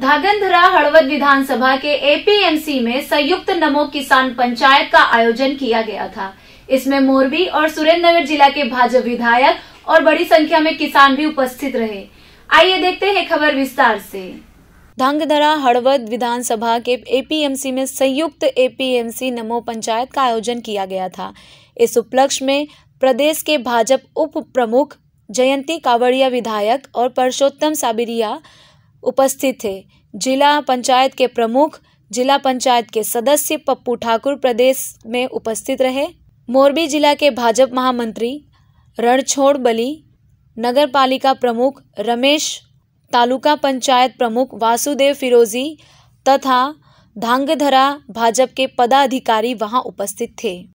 धागंधरा हड़वद विधानसभा के एपीएमसी में संयुक्त नमो किसान पंचायत का आयोजन किया गया था इसमें मोरबी और सुरेंद्रनगर जिला के भाजपा विधायक और बड़ी संख्या में किसान भी उपस्थित रहे आइए देखते हैं खबर विस्तार से धांगधरा हड़वद विधानसभा के एपीएमसी में संयुक्त एपीएमसी नमो पंचायत का आयोजन किया गया था इस उपलक्ष्य में प्रदेश के भाजपा उप प्रमुख जयंती कावड़िया विधायक और परसोत्तम साबिरिया उपस्थित थे जिला पंचायत के प्रमुख जिला पंचायत के सदस्य पप्पू ठाकुर प्रदेश में उपस्थित रहे मोरबी जिला के भाजपा महामंत्री रणछोड़ बली नगर पालिका प्रमुख रमेश तालुका पंचायत प्रमुख वासुदेव फिरोजी तथा धांगधरा भाजप के पदाधिकारी वहां उपस्थित थे